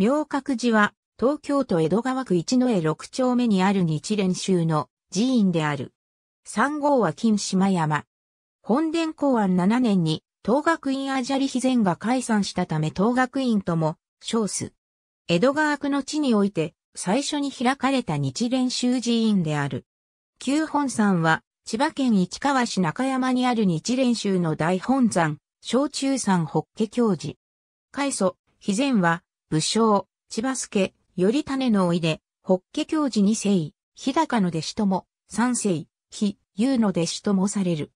明覚寺は、東京都江戸川区一の江六丁目にある日蓮宗の寺院である。三号は金島山。本殿公安七年に、東学院アジャリヒンが解散したため東学院とも、称す。江戸川区の地において、最初に開かれた日蓮宗寺院である。旧本山は、千葉県市川市中山にある日蓮宗の大本山、小中山北家教寺。開祖、肥前は、武将、千葉助、頼種のおいで、法華教授二世、日高の弟子とも、三世、日、優の弟子ともされる。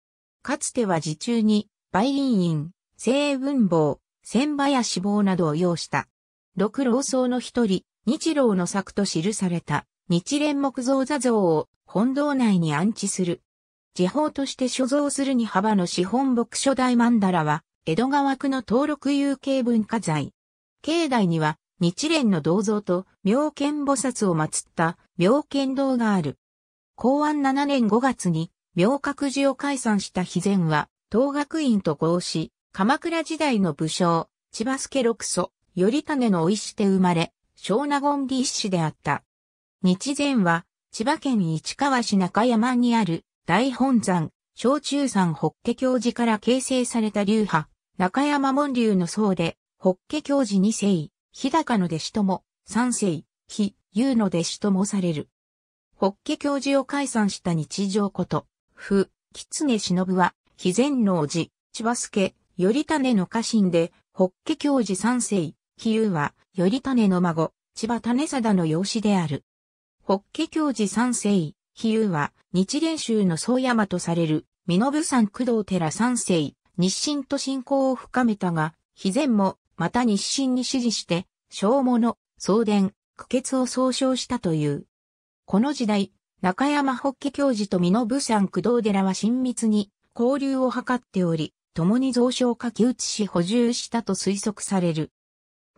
かつては自中に、梅林院、西文房、千葉や死亡などを要した。六老僧の一人、日老の作と記された、日蓮木造座像を本堂内に安置する。地方として所蔵するに幅の資本木初代曼荼羅は、江戸川区の登録有形文化財。境内には日蓮の銅像と妙見菩薩を祀った妙見堂がある。公安7年5月に妙覚寺を解散した肥前は、東学院と合し、鎌倉時代の武将、千葉助六祖、頼種のおしで生まれ、小納言一氏であった。日前は、千葉県市川市中山にある大本山、小中山北家教寺から形成された流派、中山門流の僧で、法華教寺二世、日高の弟子とも、三世、非、優の弟子ともされる。法華教寺を解散した日常こと、不、狐忍は、非善能寺、千葉助、頼種の家臣で、法華教寺三世、比優は、頼種の孫、千葉種貞の養子である。法華教寺三世、比優は、日蓮宗の宗山とされる、身延山工藤寺三世、日清と信仰を深めたが、肥善も、また日清に支持して、小物、送電、苦血を総称したという。この時代、中山北家教授と美濃武山工藤寺は親密に交流を図っており、共に増床書き写し補充したと推測される。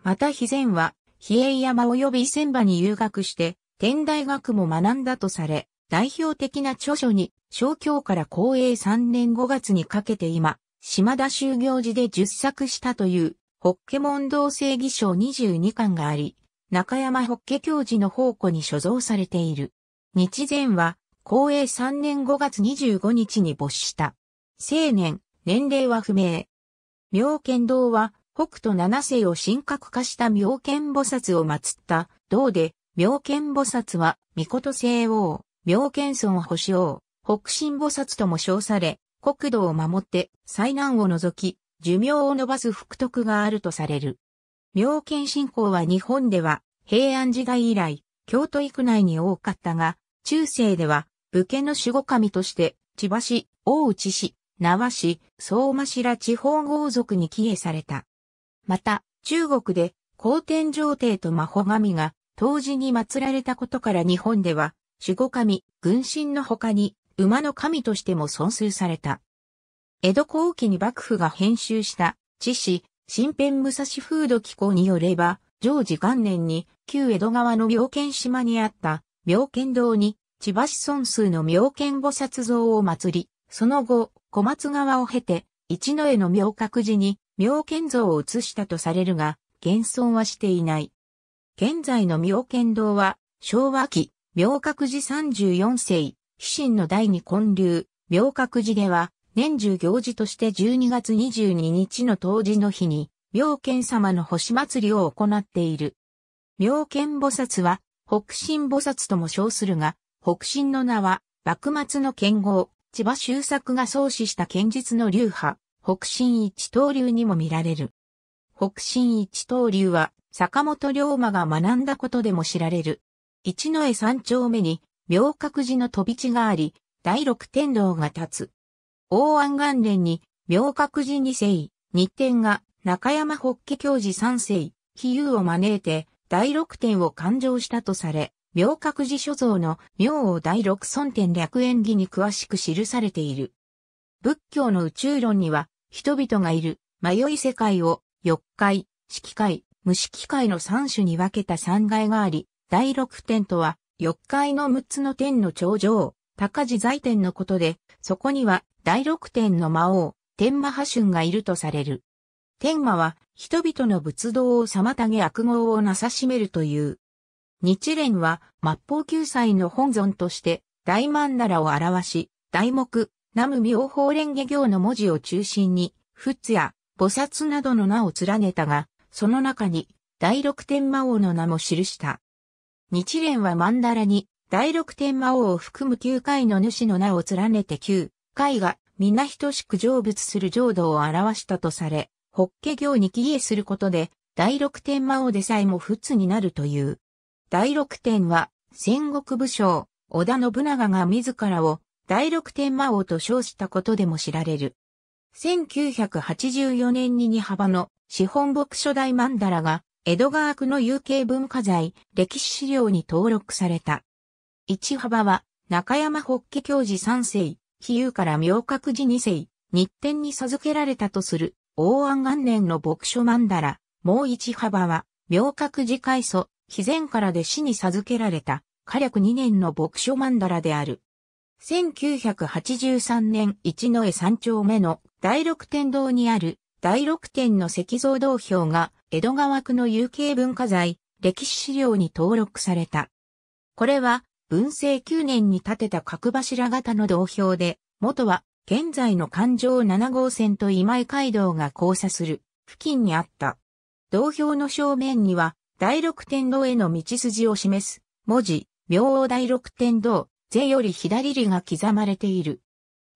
また肥前は、比叡山及び仙波に留学して、天大学も学んだとされ、代表的な著書に、小京から公営3年5月にかけて今、島田修行寺で10作したという、ホッケ問答正義賞22巻があり、中山ホッケ教授の宝庫に所蔵されている。日前は、公営3年5月25日に没した。青年、年齢は不明。妙見堂は、北斗七世を神格化した妙見菩薩を祀った道で、妙見菩薩は、御事聖王、妙見村保証、北神菩薩とも称され、国土を守って災難を除き、寿命を伸ばす福徳があるとされる。妙見信仰は日本では平安時代以来、京都域内に多かったが、中世では武家の守護神として、千葉市、大内市、和市、相馬市ら地方豪族に帰依された。また、中国で、皇天上帝と魔法神が、当時に祀られたことから日本では、守護神、軍神の他に、馬の神としても尊崇された。江戸後期に幕府が編集した、知史、新編武蔵風土紀行によれば、常時元年に、旧江戸川の妙見島にあった、妙見堂に、千葉子村数の妙見菩薩像を祀り、その後、小松川を経て、一之江の妙覚寺に、妙見像を移したとされるが、現存はしていない。現在の妙見堂は、昭和期、妙覚寺34世、飛信の第二建立、妙覚寺では、年中行事として12月22日の当時の日に、妙見様の星祭りを行っている。妙見菩薩は、北進菩薩とも称するが、北進の名は、幕末の剣豪、千葉周作が創始した剣術の流派、北進一刀流にも見られる。北進一刀流は、坂本龍馬が学んだことでも知られる。一の絵三丁目に、妙覚寺の飛び地があり、第六天道が立つ。王安元年に、明覚寺二世、日天が、中山法華教寺三世、比喩を招いて、第六点を勘定したとされ、明覚寺所蔵の明王第六尊天略演義に詳しく記されている。仏教の宇宙論には、人々がいる、迷い世界を、欲界、色界、無色界の三種に分けた三階があり、第六点とは、欲界の六つの点の頂上、高自在天のことで、そこには第六天の魔王、天魔派春がいるとされる。天魔は人々の仏道を妨げ悪号をなさしめるという。日蓮は末法救済の本尊として大曼荼羅を表し、題目、南無妙法蓮華経の文字を中心に、仏や菩薩などの名を連ねたが、その中に第六天魔王の名も記した。日蓮は曼荼羅に第六天魔王を含む九回の主の名を連ねて九、貝が皆等しく成仏する浄土を表したとされ、法華経に帰依することで、第六天魔王でさえも仏になるという。第六天は、戦国武将、織田信長が自らを第六天魔王と称したことでも知られる。1984年に二幅の資本牧書大曼荼羅が江戸川区の有形文化財歴史資料に登録された。一幅は中山法華教寺三世比喩から明覚寺二世、日天に授けられたとする、王安元年の牧書曼荼羅、もう一幅は、明覚寺開祖、非前から弟子に授けられた、火略二年の牧書曼荼羅である。1983年一の江三丁目の第六天堂にある第六天の石像道標が江戸川区の有形文化財歴史資料に登録された。これは文政9年に建てた角柱型の道標で、元は現在の環状7号線と今井街道が交差する付近にあった。道標の正面には、第六天道への道筋を示す文字、明王第六天道、税より左利が刻まれている。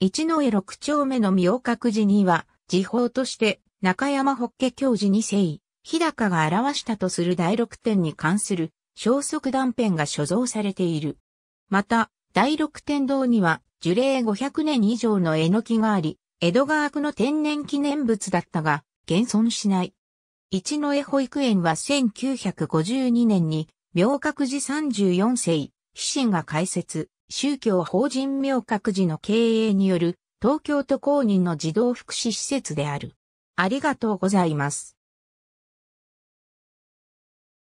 一の江六丁目の明覚寺には、時報として中山法華教授に聖位、日高が表したとする第六点に関する消息断片が所蔵されている。また、第六天堂には樹齢500年以上のえのきがあり、江戸川区の天然記念物だったが、現存しない。一の江保育園は1952年に、明覚寺34世、飛神が開設、宗教法人明覚寺の経営による、東京都公認の児童福祉施設である。ありがとうございます。